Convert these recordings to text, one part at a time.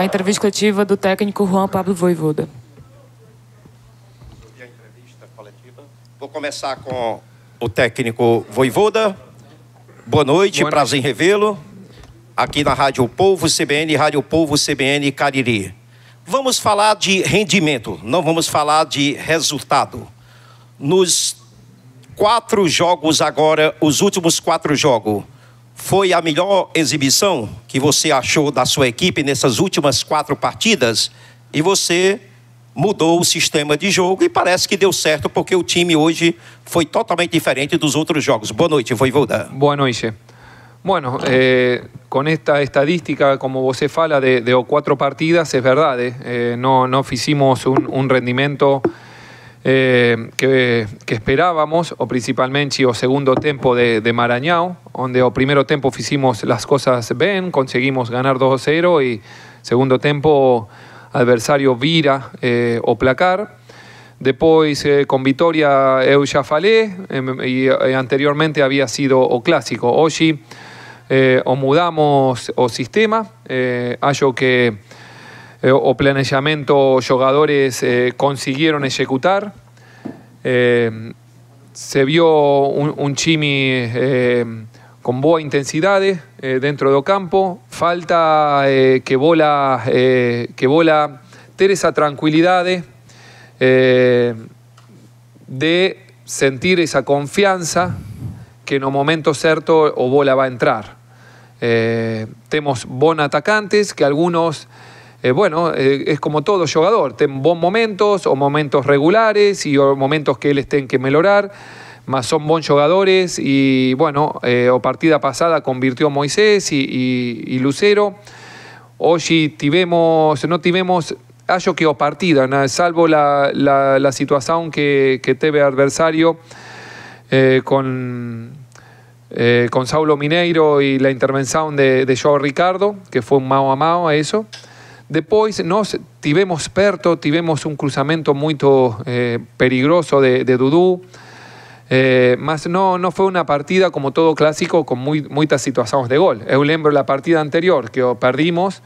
a entrevista coletiva do técnico Juan Pablo Voivoda. E a entrevista coletiva. Vou começar com o técnico Voivoda. Boa noite, Boa noite. prazer em revê-lo. Aqui na Rádio Povo CBN, Rádio Povo CBN Cariri. Vamos falar de rendimento, não vamos falar de resultado. Nos quatro jogos agora, os últimos quatro jogos, foi a melhor exibição que você achou da sua equipe nessas últimas quatro partidas e você mudou o sistema de jogo e parece que deu certo porque o time hoje foi totalmente diferente dos outros jogos. Boa noite, Voivoda. Boa noite. Bueno, eh, con esta estadística, como você fala, de, de cuatro partidas, es verdad, eh, eh no, no hicimos un, un rendimiento... Eh, que, esperábamos, o principalmente o segundo tiempo de, de donde o primero tiempo hicimos las cosas bien, conseguimos ganar 2-0 y segundo tiempo adversario vira eh, o placar. Después eh, con Vitoria eu ya em, y anteriormente había sido o clásico. Hoy o mudamos o sistema, hallo que eh, o planeamiento... jugadores eh, jogadores eh, se vio... ...un Chimi... Eh, ...con buena intensidad... boa dentro del campo. Falta que bola que bola ter esa tranquilidad... de sentir esa confianza... que en un momento cierto... o bola va a entrar. tenemos buenos atacantes que algunos eh, bueno, eh, es como todo jugador, ten buenos momentos o momentos regulares y momentos que él tienen que mejorar, más son buenos jugadores y bueno, eh, o partida pasada convirtió Moisés y, Lucero. Hoy tivemos, no tivemos algo que o partida, salvo la, situación que, que teve adversario con, con Saulo Mineiro y la intervención de, de Ricardo, que fue un mao a mao a eso. Después nos tivemos perto, tivemos un cruzamiento muy eh, peligroso de, de Dudu, eh, mas no una partida como todo clásico con muy, situaciones de gol. Yo lembro la partida anterior que perdimos,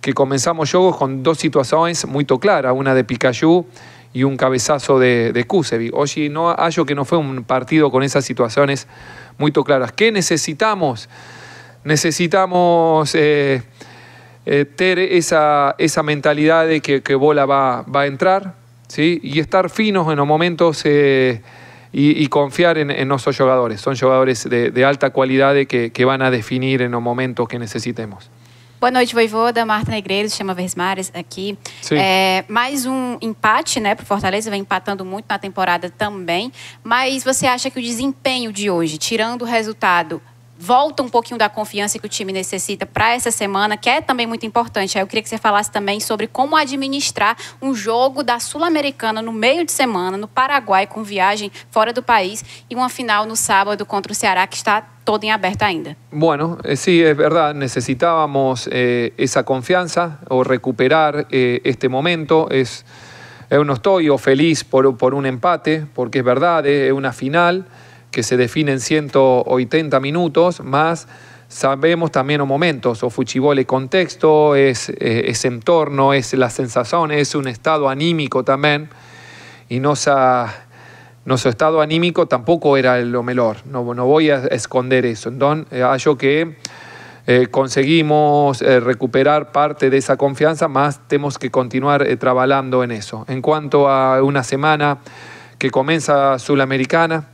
que comenzamos juegos con dos situaciones muy claras, una de Pikachu y un cabezazo de, de Oye, no hallo que no fue un partido con esas situaciones muy claras. ¿Qué necesitamos? Necesitamos eh, eh, ter esa, esa, mentalidad de que, que bola va, va, a entrar ¿sí? y estar finos en los momentos eh, y, y, confiar en, en, nuestros jugadores. Son jugadores de, de alta qualidade que, que van a definir en los momentos que necesitemos. Boa noite, Voivoda. Marta Negreiros, chama Vesmares aqui. É, mais um empate, né, para o Fortaleza, vem empatando muito na temporada também. Mas você acha que o desempenho de hoje, tirando o resultado, volta um pouquinho da confiança que o time necessita para essa semana, que é também muito importante. Aí eu queria que você falasse também sobre como administrar um jogo da Sul-Americana no meio de semana, no Paraguai, com viagem fora do país, e uma final no sábado contra o Ceará, que está todo em aberta ainda. Bueno, sim, é verdade. Necessitávamos essa eh, ou eh, recuperar eh, este momento. Es, yo eh, no estoy o feliz por, por un empate, porque es verdad, es una final. que se define en 180 minutos, más sabemos también o momentos, o fuchibol es contexto, es, eh, es, entorno, es la sensación, es un estado anímico también, y nuestro estado anímico tampoco era lo mejor, no, no voy a esconder eso, entonces eh, hallo que eh, conseguimos recuperar parte de esa confianza, más tenemos que continuar trabajando en eso. En cuanto a una semana que comienza Sulamericana,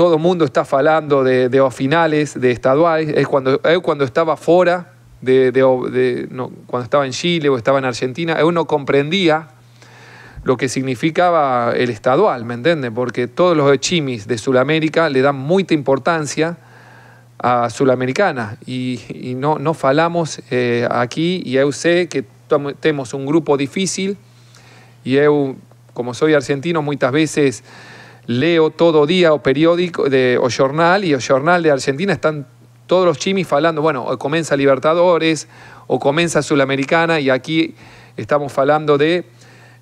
todo el mundo está falando de, de finales de estaduales. es cuando, cuando estaba fuera, de, cuando estaba en Chile o estaba en Argentina, uno no comprendía lo que significaba el estadual, ¿me entiendes? Porque todos los chimis de Sudamérica le dan mucha importancia a Sudamericana y, y no, no falamos eh, aquí y yo sé que tenemos un grupo difícil y yo, como soy argentino, muchas veces leo todo día o periódico de, o jornal y o jornal de Argentina están todos los chimis falando, bueno, o comienza Libertadores o comienza Sudamericana y aquí estamos hablando de,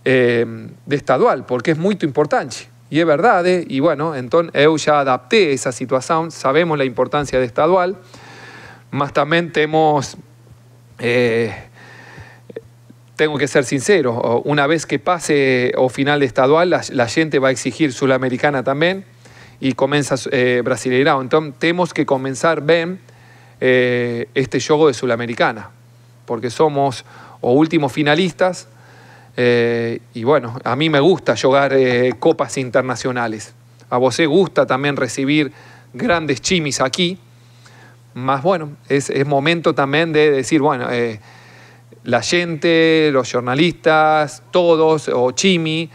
eh, de estadual, porque es muy importante. Y es verdad, eh, y bueno, entonces yo ya adapté esa situación, sabemos la importancia de estadual, más también tenemos... Eh, tengo que ser sincero, una vez que pase o final estadual, la, gente va a exigir Sudamericana también y comienza eh, Entonces, tenemos que comenzar bien eh, este juego de Sudamericana, porque somos o últimos finalistas eh, y bueno, a mí me gusta jugar eh, copas internacionales. A vos gusta también recibir grandes chimis aquí. Más bueno, es momento también de decir, bueno, la gente, los jornalistas, todos, o Chimi,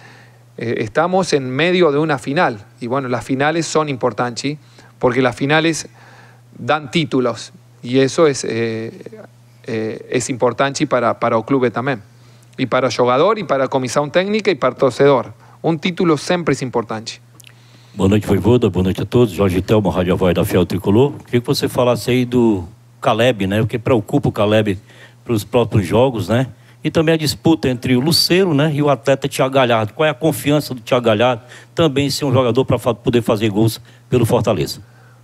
eh, estamos en medio de una final. Y bueno, las finales son importantes, porque las finales dan títulos. Y eso es, eh, eh, es importante para, para el club también. Y para el jugador, y para la comisión técnica, y para el torcedor. Un título siempre es importante. Boa noite, Voivoda. Boa noite a todos. Jorge Telmo, Rádio Voz da Fiel Tricolor. Queria que você falasse aí do Caleb, né? O que preocupa o Caleb para os próprios jogos, né? E também a disputa entre o Luceiro né, e o atleta Thiago Galhardo. Qual é a confiança do Thiago Galhardo também ser um jogador para poder fazer gols pelo Fortaleza?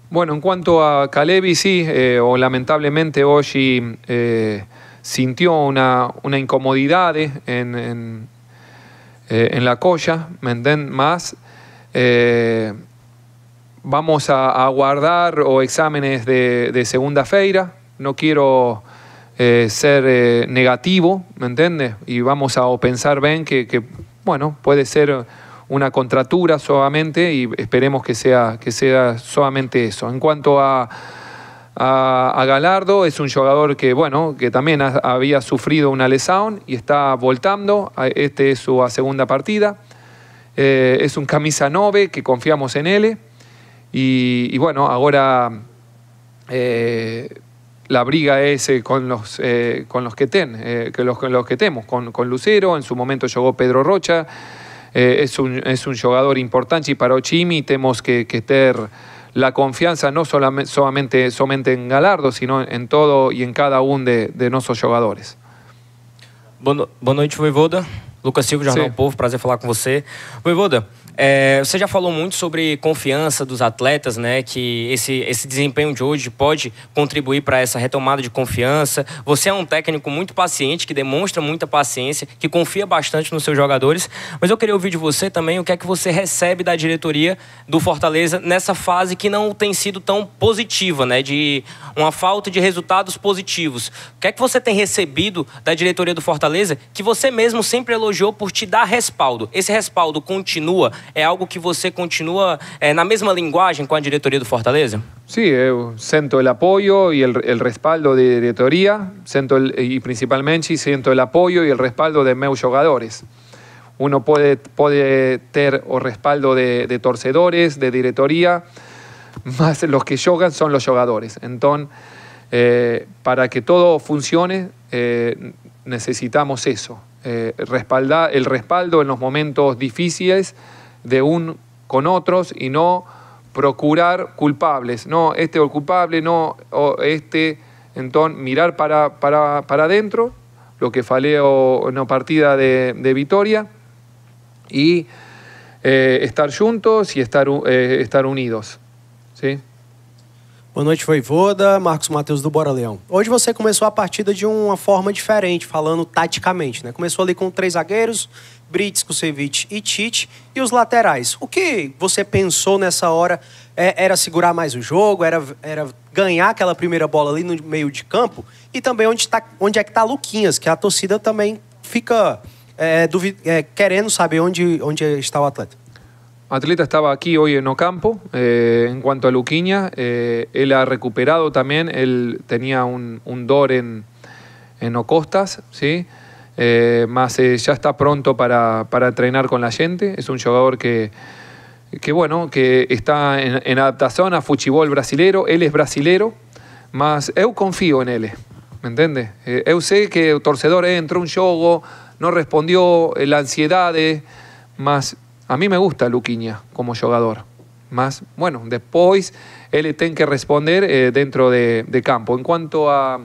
Bueno, en cuanto a Calevi, sí, eh, o lamentablemente Oji eh, sintió una, una incomodidad eh, en, en, eh, en la colla, ¿me entienden? Más eh, vamos a, a, guardar o exámenes de, de segunda feira. No quiero Eh, ser eh, negativo, ¿me entiendes? Y vamos a pensar, ven, que, bueno, puede ser una contratura solamente y esperemos que sea, que sea solamente eso. En cuanto a, a, Galardo, es un jugador que, bueno, que también había sufrido una lesión y está voltando, este es su segunda partida. Eh, es un camisa 9 que confiamos en él y, bueno, ahora la briga ese eh, con, los, eh, con los que ten, eh, que los, que temos, con, con, Lucero, en su momento llegó Pedro Rocha, es, un, es un jugador importante y para Ochimi, tenemos que, que tener la confianza no solamente, solamente, solamente, en Galardo, sino en todo y en cada uno de, de nuestros jugadores. Boa noite, Voivoda. Lucas Silva, Jornal Povo, prazer falar con você. Voivoda, É, você já falou muito sobre confiança dos atletas, né? Que esse, esse desempenho de hoje pode contribuir para essa retomada de confiança. Você é um técnico muito paciente, que demonstra muita paciência, que confia bastante nos seus jogadores. Mas eu queria ouvir de você também o que é que você recebe da diretoria do Fortaleza nessa fase que não tem sido tão positiva, né? De uma falta de resultados positivos. O que é que você tem recebido da diretoria do Fortaleza que você mesmo sempre elogiou por te dar respaldo? Esse respaldo continua? ¿Es algo que usted continúa en la misma linguagem con la directoría do Fortaleza? Sí, eh, siento el apoyo y el, respaldo de la siento y principalmente siento el apoyo y el respaldo de meus jogadores. Uno puede, puede tener o respaldo de, torcedores, de directoría, más los que juegan son los jugadores. Entonces, eh, para que todo funcione, eh, necesitamos eso, respaldar, el respaldo en los momentos difíciles de un con otros y no procurar culpables. No, este o culpable, no, o este. Entonces, mirar para, para, adentro, lo que en una partida de, de Vitoria, y eh, estar juntos y estar, eh, estar unidos. ¿sí? Boa noite, Voivoda. Marcos Matheus do Bora Leão. Hoje você começou a partida de uma forma diferente, falando taticamente, né? Começou ali com três zagueiros, Brits, Kusevich e Tite, e os laterais. O que você pensou nessa hora? É, era segurar mais o jogo? Era, era ganhar aquela primeira bola ali no meio de campo? E também onde, tá, onde é que tá Luquinhas, que a torcida também fica é, é, querendo saber onde, onde está o atleta. Atleta estaba aquí hoy en Ocampo. Eh, en cuanto a Luquiña, eh, él ha recuperado también. Él tenía un, un DOR en, en Ocostas, ¿sí? Eh, más ya está pronto para, para, entrenar con la gente. Es un jugador que, que bueno, que está en, adaptación a fuchibol brasilero. Él es brasilero, más yo confío en él, ¿me entiendes? yo sé que el torcedor entró un juego, no respondió, la ansiedad, más a mí me gusta Luquiña como jugador. Más, bueno, después él tiene que responder eh, dentro de, campo. En cuanto a,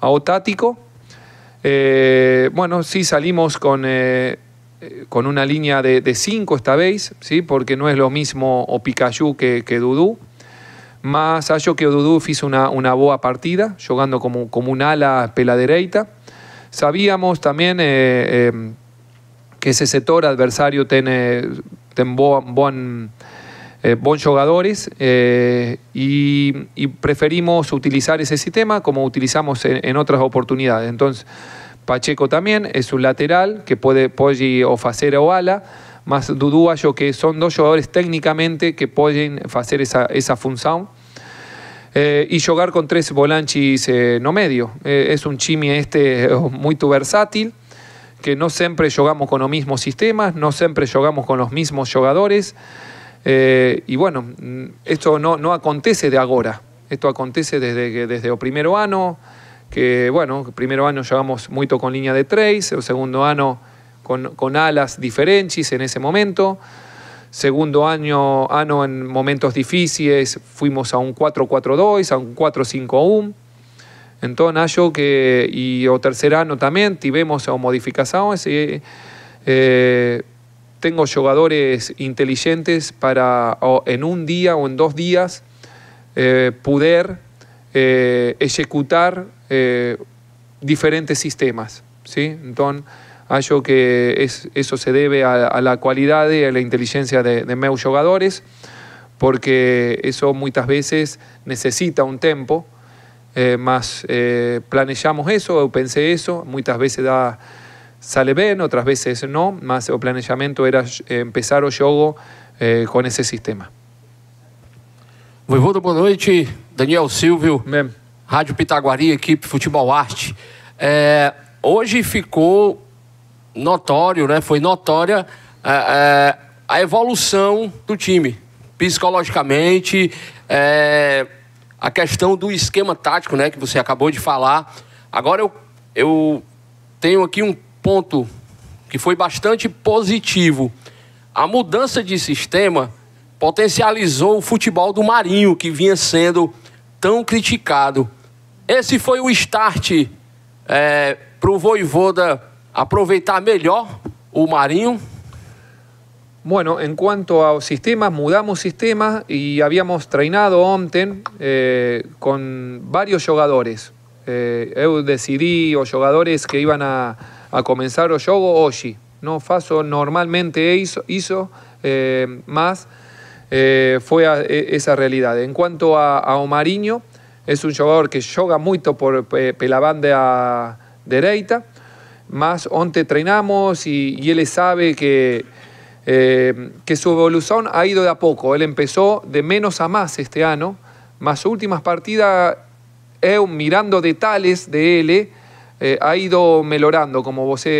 Otático, eh, bueno, sí salimos con, eh, con una línea de 5 esta vez, ¿sí? porque no es lo mismo o que, Dudú. Más allá que Dudú hizo una, una boa partida, jugando como, como un ala pela Sabíamos también em, que ese sector adversario tiene buenos buen, buen eh, jugadores eh, y, preferimos utilizar ese sistema como utilizamos en, otras oportunidades. Entonces, Pacheco también es un lateral que puede o hacer o ala, más yo que son dos jugadores técnicamente que pueden hacer esa, esa función. Eh, y jugar con tres volanchis no medio. es un chimi este muy versátil que no siempre jugamos con los mismos sistemas, no siempre jugamos con los mismos jugadores. Eh, y bueno, mm, esto no, no acontece de ahora, esto acontece desde, desde el primer año, que bueno, el primer año jugamos mucho con línea de tres, el segundo año con, con alas diferentes en ese momento. Segundo año, año en momentos difíciles, fuimos a un 4-4-2, a un 4-5-1. Entón, hayo que y o tercer también, y vemos o modificación eh, eh, tengo jugadores inteligentes para en un día o en dos días eh, poder ejecutar diferentes sistemas. ¿sí? Entonces hayo que eso se debe a, la cualidad y a la inteligencia de, de meus jugadores porque eso muchas veces necesita un tiempo. eh, más eh, planejamos eso, eu pensei isso, muitas vezes dá, sale bem, outras vezes não, mas o planejamento era começar o jogo eh, com esse sistema. Voivoda, boa noite. Daniel Silvio, Bem. Rádio Pitaguari, equipe Futebol Arte. É, hoje ficou notório, né? Foi notória é, a evolução do time, psicologicamente, é, a questão do esquema tático, né, que você acabou de falar. Agora eu, eu tenho aqui um ponto que foi bastante positivo. A mudança de sistema potencializou o futebol do Marinho, que vinha sendo tão criticado. Esse foi o start é, eh, para o Voivoda aproveitar melhor o Marinho? Bueno, en cuanto a sistemas, mudamos sistemas y habíamos entrenado ontem eh, con varios jugadores. Eh, eu decidí o jugadores que iban a, comenzar o jogo hoy. No faso normalmente hizo, eh, más eh, fue e, esa realidad. En cuanto a, Omarinho, Omariño, es un jugador que juega mucho por la banda derecha, más ontem treinamos y él sabe que eh, que su evolución ha ido de a poco. Él empezó de menos a más este año, más últimas partidas, eh, mirando detalles de él, eh, ha ido mejorando como vos sí?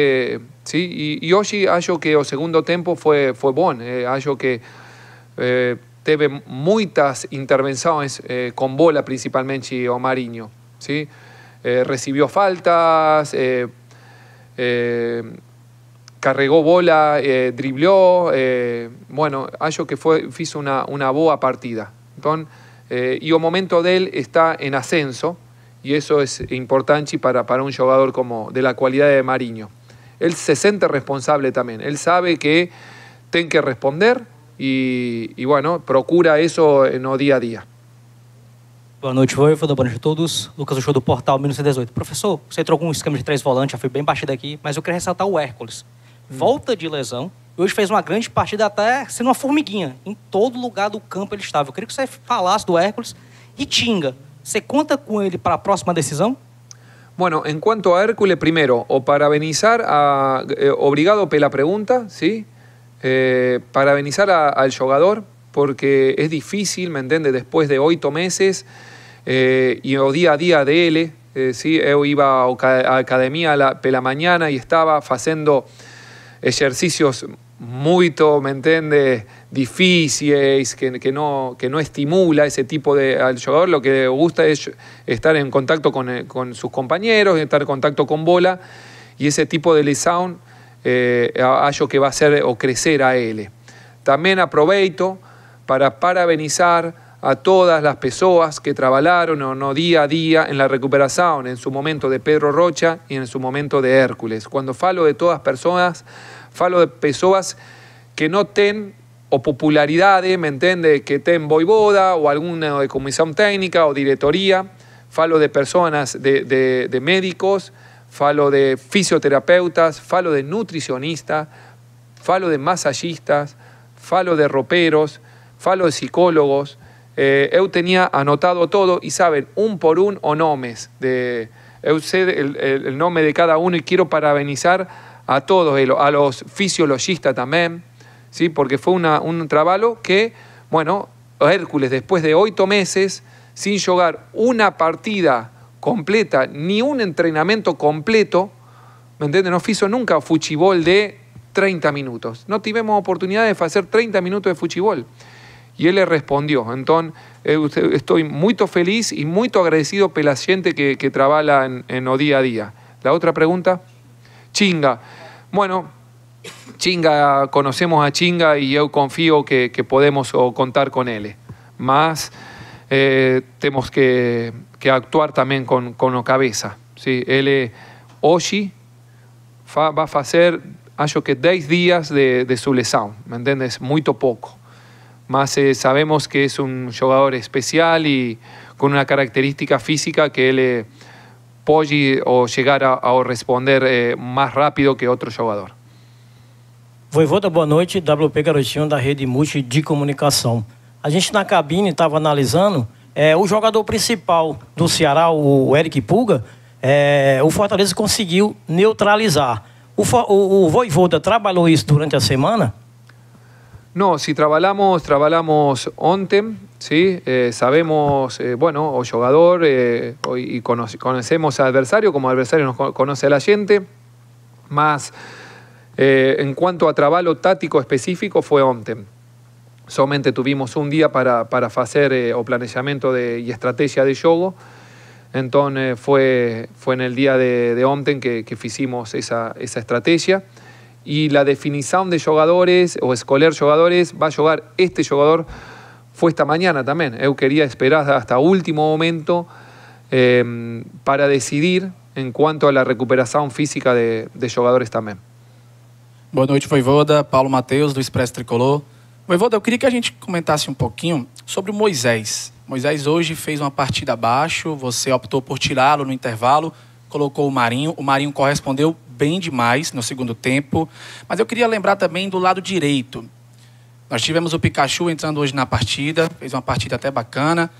y e que o segundo tiempo fue fue creo que eh, muchas muitas intervenciones eh, bola, principalmente o mariño Sí? Eh, faltas, carregó bola, eh, dribló, eh, bueno, hallo que fue, hizo una, una boa partida. Eh, y o momento de él está en ascenso, y eso es importante para, para un jugador como de la cualidad de Mariño. Él se siente responsable también, él sabe que tiene que responder y, bueno, procura eso no día a día. Boa noite, Voivoda. Boa noite a todos. Lucas show do Portal 1918. E Professor, você entrou com um esquema de três volantes, já foi bem baixo aqui, mas eu quero ressaltar o Hércules. Hum. volta de lesão. E hoje fez uma grande partida, até sendo uma formiguinha. Em todo lugar do campo ele estava. Eu queria que você falasse do Hércules. E Tinga, você conta com ele para a próxima decisão? Bueno, en cuanto a Hércules, primero, o parabenizar a. Eh, obrigado pela pregunta, ¿sí? Eh, parabenizar ao al jugador, porque es difícil, ¿me entende? Después de ocho meses eh, y o día a día de él, eh, ¿sí? Yo iba a academia pela mañana y estaba haciendo. ejercicios muy ¿me entiendes? Difíciles, que, no, que no estimula ese tipo de... Al jugador lo que gusta es estar en contacto eh, con, sus compañeros, estar en contacto con bola, y ese tipo de lesión eh, lo que va a hacer o crecer a él. También aproveito para parabenizar a todas las personas que trabajaron o no día a día en la recuperación en su momento de Pedro Rocha y en su momento de Hércules. Cuando falo de todas personas, falo de personas que no ten o popularidades, ¿me entiende? Que ten boiboda o alguna de comisión técnica o directoría, falo de personas, de, médicos, falo de fisioterapeutas, falo de nutricionistas, falo de masajistas, falo de roperos, falo de psicólogos, eh, eu tenía anotado todo y saben un por un o nomes de sé el, nombre de cada uno y quiero parabenizar a todos a los fisiologistas también ¿sí? porque fue un trabajo que bueno Hércules después de ocho meses sin jugar una partida completa ni un entrenamiento completo ¿me no hizo nunca fuchibol de 30 minutos no tuvimos oportunidad de hacer 30 minutos de fuchibol y él le respondió. Entonces, eh, estoy muy feliz y muy agradecido por la gente que, trabaja en, en o día a día. La otra pregunta, Chinga. Bueno, Chinga, conocemos a Chinga y yo confío que, podemos contar con él. Más eh, tenemos que, actuar también con, la cabeza. ¿sí? Él hoy va a hacer, creo que 10 días de, de su lesión, ¿me entiendes? Muy poco. más eh, sabemos que es un jugador especial y con una característica física que él eh, puede o llegar a, a responder eh, más rápido que otro jugador. Voivoda, boa noite. WP Garotinho da Rede Multi de Comunicação. A gente na cabine estava analisando é, o jogador principal do Ceará, o Eric Pulga, é, o Fortaleza conseguiu neutralizar. O, o, o Voivoda trabalhou isso durante a semana No, si trabajamos, trabajamos ontem, ¿sí? Eh, sabemos, eh, bueno, o jugador, eh, y conocemos a adversario, como adversario nos conoce la gente, más en cuanto a trabajo táctico específico fue ontem. Solamente tuvimos un día para, para hacer o planeamiento de, y estrategia de juego. Entonces fue, en el día de, ontem que, hicimos esa estrategia. y la definición de jugadores o escolher jugadores va a jugar este jugador fue esta mañana también. Yo quería esperar hasta último momento eh, para decidir en cuanto a la recuperación física de, de jogadores también. Boa noite, Voivoda. Paulo Matheus, do Expresso Tricolor. Voivoda, eu queria que a gente comentasse um pouquinho sobre o Moisés. Moisés hoje fez uma partida abaixo, você optou por tirá-lo no intervalo, colocou o Marinho. O Marinho correspondeu bem demais no segundo tempo. Mas eu queria lembrar também do lado direito. Nós tivemos o Pikachu entrando hoje na partida, fez uma partida até bacana.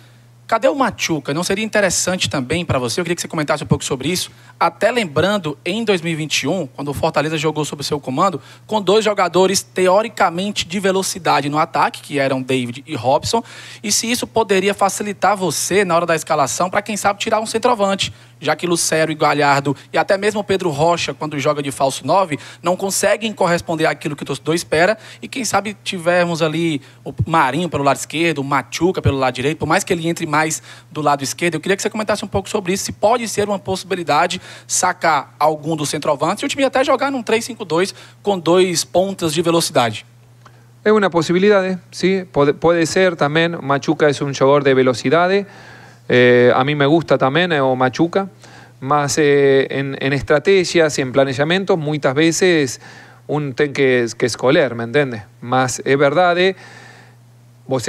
Cadê o Machuca? Não seria interessante também para você? Eu queria que você comentasse um pouco sobre isso. Até lembrando, em 2021, quando o Fortaleza jogou sob seu comando, com dois jogadores teoricamente de velocidade no ataque, que eram David e Robson, e se isso poderia facilitar você na hora da escalação para, quem sabe, tirar um centroavante, já que Lucero e Galhardo e até mesmo Pedro Rocha, quando joga de falso 9, não conseguem corresponder àquilo que o torcedor espera. E quem sabe tivermos ali o Marinho pelo lado esquerdo, o Machuca pelo lado direito, por mais que ele entre mais do lado esquerdo. Eu queria que você comentasse um pouco sobre isso, se pode ser uma possibilidade sacar algum dos centroavantes e o time até jogar num 3-5-2 com dois pontas de velocidade. é uma possibilidade sim pode pode ser também Machuca é um jogador de velocidade. Eh, a mí me gusta también, eh, o Machuca, más eh, en, estrategias y en planeamiento, muchas veces un ten que, es escoler, ¿me entiendes? Más es verdad, vos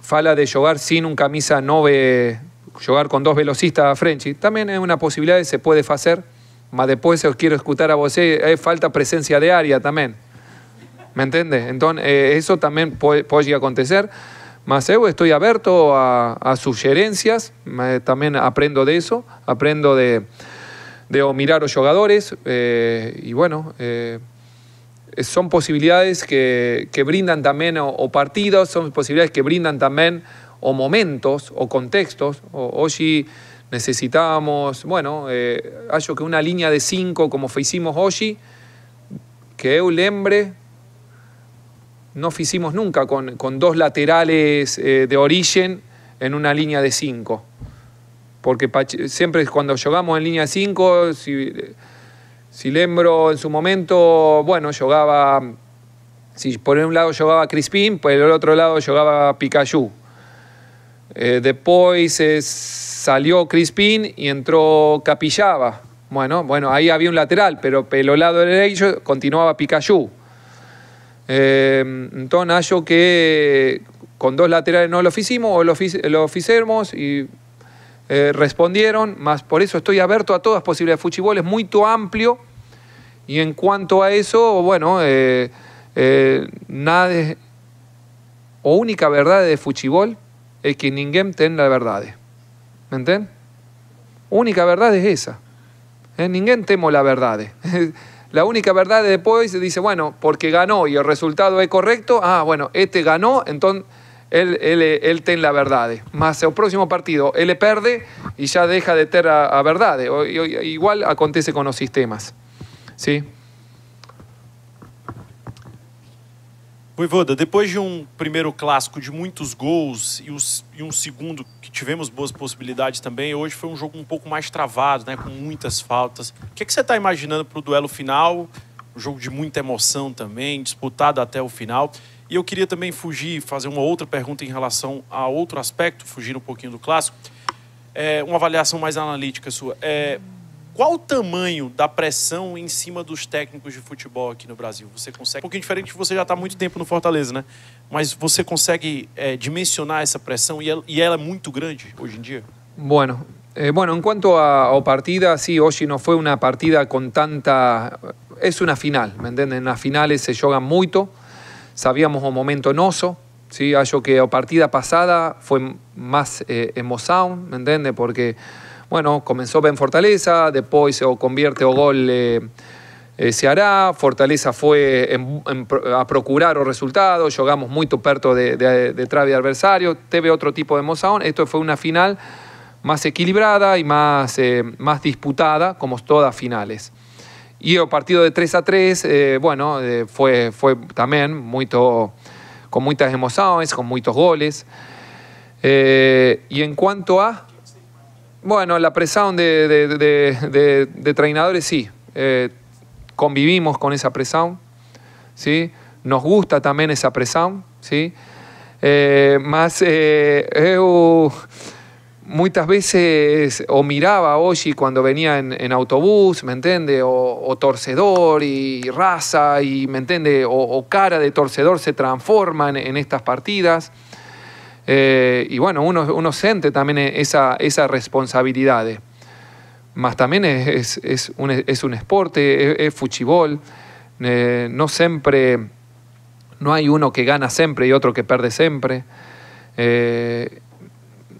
fala de jugar sin un camisa 9, jugar con dos velocistas a Frenchy, también es una posibilidad se puede hacer, más después os quiero escuchar a vos, falta presencia de área también. ¿Me entiendes? Entonces, eso también puede, puede acontecer. Mas yo estoy abierto a, sugerencias, eh, también aprendo de eso, aprendo de, de a mirar los jugadores eh, y bueno, eh, son posibilidades que, brindan también o, partidos, son posibilidades que brindan también o momentos o contextos. O, hoy necesitamos, bueno, eh, que una línea de cinco como hicimos hoy, que eu lembre no hicimos nunca con, dos laterales eh, de origen en una línea de 5. Porque siempre cuando jugamos en línea 5, si, si Lembro en su momento, bueno, jugaba, si por un lado jugaba Crispín, por el otro lado jugaba Pikachu. Eh, después eh, salió Crispín y entró Capillaba. Bueno, bueno, ahí había un lateral, pero pelo lado derecho continuaba Pikachu. Eh, em, entonces, hallo que con dos laterales no lo hicimos o lo, hicimos y eh, respondieron, más por eso estoy abierto a todas posibilidades. Fuchibol es muy amplio y en cuanto a eso, bueno, eh, eh, nada es o única verdad de fuchibol es que ninguém ten la verdad. ¿Me entienden? Única verdad es esa. Ninguém temo la verdad. La única verdad después después dice, bueno, porque ganó y el resultado es correcto, ah, bueno, este ganó, entonces él, él, la verdad. Más el próximo partido, él le perde y ya deja de tener la verdad. Igual acontece con los sistemas. ¿Sí? Voivoda, depois de um primeiro clássico de muitos gols e um segundo que tivemos boas possibilidades também, hoje foi um jogo um pouco mais travado, né, com muitas faltas. O que, é que você está imaginando para o duelo final? Um jogo de muita emoção também, disputado até o final. E eu queria também fugir, fazer uma outra pergunta em relação a outro aspecto, fugir um pouquinho do clássico. É, uma avaliação mais analítica sua. É, qual o tamanho da pressão em cima dos técnicos de futebol aqui no Brasil? Você consegue. Um pouquinho diferente, você já está muito tempo no Fortaleza, né? Mas você consegue é, dimensionar essa pressão e ela, e ela é muito grande hoje em dia? Bueno, Eh, bueno, en cuanto a, a, partida, sí, hoy no fue una partida con tanta... Es una final, ¿me entienden? En las finales se juegan mucho, sabíamos un momento noso, ¿sí? Acho que a partida pasada fue más eh, emoción, ¿me entienden? Porque... Bueno, comenzó en Fortaleza, después se convierte o gol eh, eh, se hará, Fortaleza fue a procurar los resultados, jugamos muy perto de, de, de travi adversario, teve otro tipo de mozaón, esto fue una final más equilibrada y más, eh, más disputada, como todas finales. Y el partido de 3 a 3, bueno, fue, fue también con muchas emociones, con muchos goles. y en cuanto a bueno, la presión de, de, de, de, entrenadores sí. Eh, convivimos con esa presión, ¿sí? Nos gusta también esa presión, ¿sí? Eh, más, eh, muchas veces o miraba hoy cuando venía en, autobús, ¿me entiende? O, torcedor y, raza, y, ¿me entiende? O, cara de torcedor se transforman en estas partidas. Eh, y bueno, uno, siente también esa, esa responsabilidades. Más también es, es, un, es esporte, es, fuchibol. Eh, no siempre, no hay uno que gana siempre y otro que perde siempre. Eh,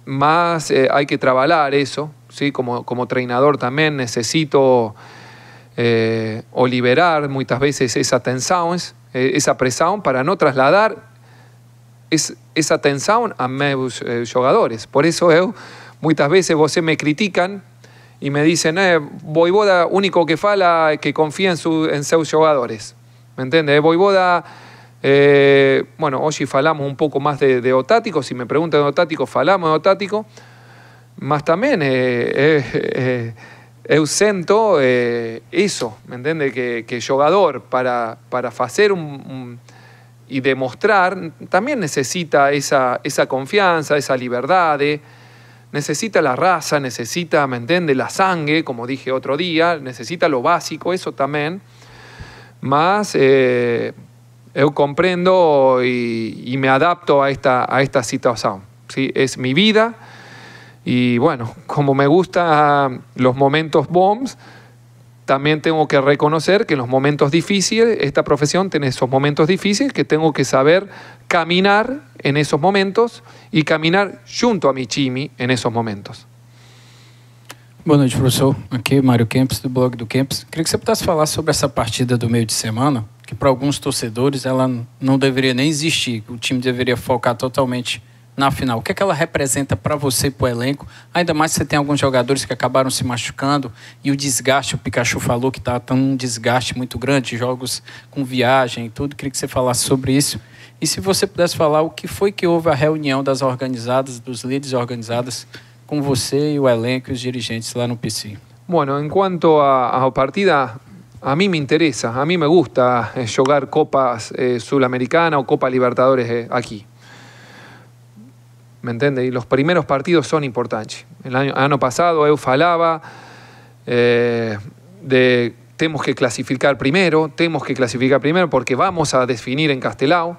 más hay que trabajar eso, ¿sí? como, como entrenador también necesito o liberar muchas veces esa tensión, esa presión para no trasladar es, atención a meus jugadores. Eh, jogadores. Por eso eu, muitas vezes me critican Y me dicen eh, Voivoda único que fala que confía en sus seus ¿Me entiendes? Eh, Voivoda... Eh, bueno, hoy falamos un poco más de, de otático. Si me preguntan de otático, falamos de otático. Más también, eh, eh, eu eh, sento eso, ¿me entiende? Que, que jogador para, para hacer un, y demostrar, también necesita esa, esa confianza, esa libertad, eh. necesita la raza, necesita, ¿me entiende? La sangre, como dije otro día, necesita lo básico, eso también. Más, eh, yo comprendo y, me adapto a esta, a esta situación. ¿sí? Es mi vida y bueno, como me gustan los momentos bombs, también tengo que reconocer que en los momentos difíciles, esta profesión tiene esos momentos difíciles que tengo que saber caminar en esos momentos y caminar junto a mi time en esos momentos. Boa noite, professor. Aqui Mário Kempis, do blog do Kempis. Queria que você pudesse falar sobre essa partida do meio de semana, que para alguns torcedores ela não deveria nem existir. O time deveria focar totalmente na final? O que, é que ela representa para você e para o elenco? Ainda mais se você tem alguns jogadores que acabaram se machucando e o desgaste, o Pikachu falou que está um desgaste muito grande, jogos com viagem e tudo. Queria que você falasse sobre isso. E se você pudesse falar o que foi que houve a reunião das organizadas, dos líderes organizadas, com você e o elenco e os dirigentes lá no PC. Bueno, en cuanto a, a partida, A mí me interesa, a mí me gusta eh, jugar copas eh, americana o Copa Libertadores eh, aquí. ¿me entiende? Y los primeros partidos son importantes. El año, año pasado eu falaba eh, de tenemos que clasificar primero, tenemos que clasificar primero porque vamos a definir en Castelao.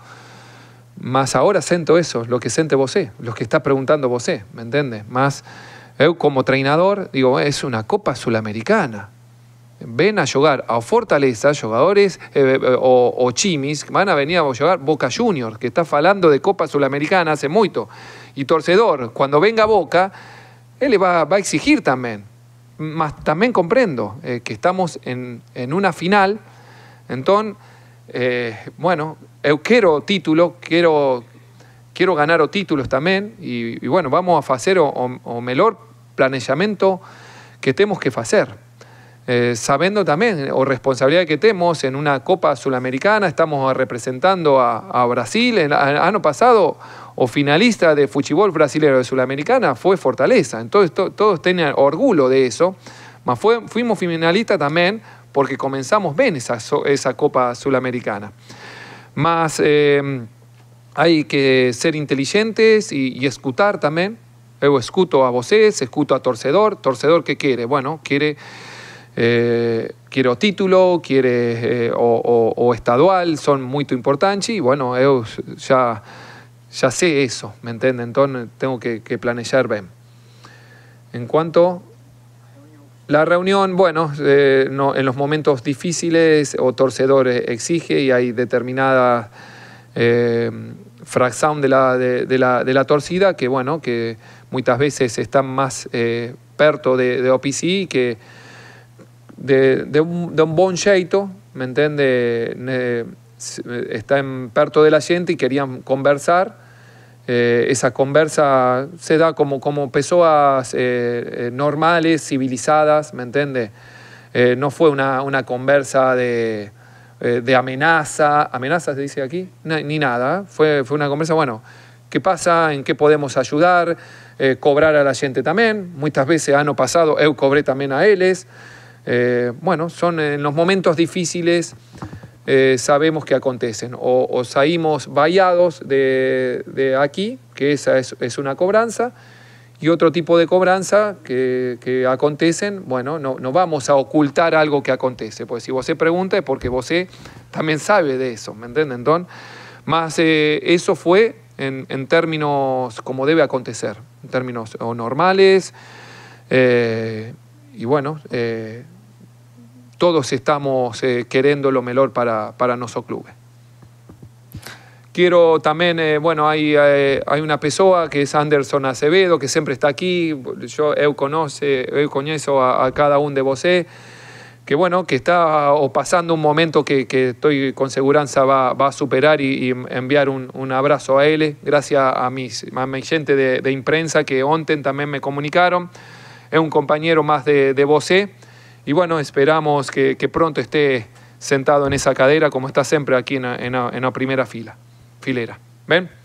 Más ahora siento eso, lo que siente vosé, lo que está preguntando vosé, ¿me entiendes Más como entrenador digo, eh, es una Copa Sudamericana. Ven a jugar a Fortaleza, jugadores eh, eh, o, o, chimis, van a venir a jugar Boca Juniors, que está hablando de Copa Sudamericana hace mucho y torcedor. Cuando venga Boca, él le va, a exigir también. Mas también comprendo eh, que estamos en, en, una final. Entonces, eh, bueno, yo quiero título, quiero, quiero ganar títulos también. Y, bueno, vamos a hacer o, o mejor planeamiento que tenemos que hacer. Eh, sabiendo también, eh, o responsabilidad que tenemos en una Copa Sudamericana, estamos representando a, Brasil, el año pasado, o finalista de fútbol brasileño de Sudamericana fue Fortaleza, entonces todos tenían orgullo de eso, Más fuimos finalistas también porque comenzamos bien esa, Copa Sudamericana. Más eh, hay que ser inteligentes y, y escuchar también. Yo escuto a vosotros, escuto a Torcedor. Torcedor, ¿qué quiere? Bueno, quiere eh, quiere título, quiere eh, o, estadual, son muy importantes y bueno, yo ya, ya sé eso, ¿me entienden? Entonces tengo que, planear bien. En cuanto la reunión, bueno, eh, en los momentos difíciles o torcedores exige y hay determinada eh, fracción de la, de, la, torcida que, bueno, que muchas veces están más perto de, de OPC que de, un, de un ¿me entiende? está en perto de la gente y querían conversar. Eh, esa conversa se da como, como personas eh, eh, normales, civilizadas, ¿me entiende? no fue una, conversa de, de, amenaza, amenaza se dice aquí, ni, nada. Fue, fue, una conversa, bueno, ¿qué pasa? ¿En qué podemos ayudar? cobrar a la gente también. Muchas veces, año pasado, yo cobré también a ellos. Eh, bueno, son eh, en los momentos difíciles eh, sabemos que acontecen. O, o salimos vallados de, aquí, que esa es, una cobranza, y otro tipo de cobranza que, que acontecen, bueno, no, no, vamos a ocultar algo que acontece, pues si vos pregunta es porque vos también sabe de eso, ¿me entienden? Entonces, más eso fue en, términos como debe acontecer, en términos normales, y bueno, eh, todos estamos eh, queriendo lo mejor para, para nuestro club. Quiero también, eh, bueno, hay, eh, hay una persona que es Anderson Acevedo, que siempre está aquí, yo conoce, conozco a, cada uno de vosotros, que bueno, que está o pasando un momento que, estoy con seguridad va, va a superar y, enviar un, un, abrazo a él, gracias a, mis, mi gente de, de imprensa que ontem también me comunicaron, es un compañero más de, de vosotros, y bueno, esperamos que, pronto esté sentado en esa cadera como está siempre aquí en la primera fila, filera. ¿Ven?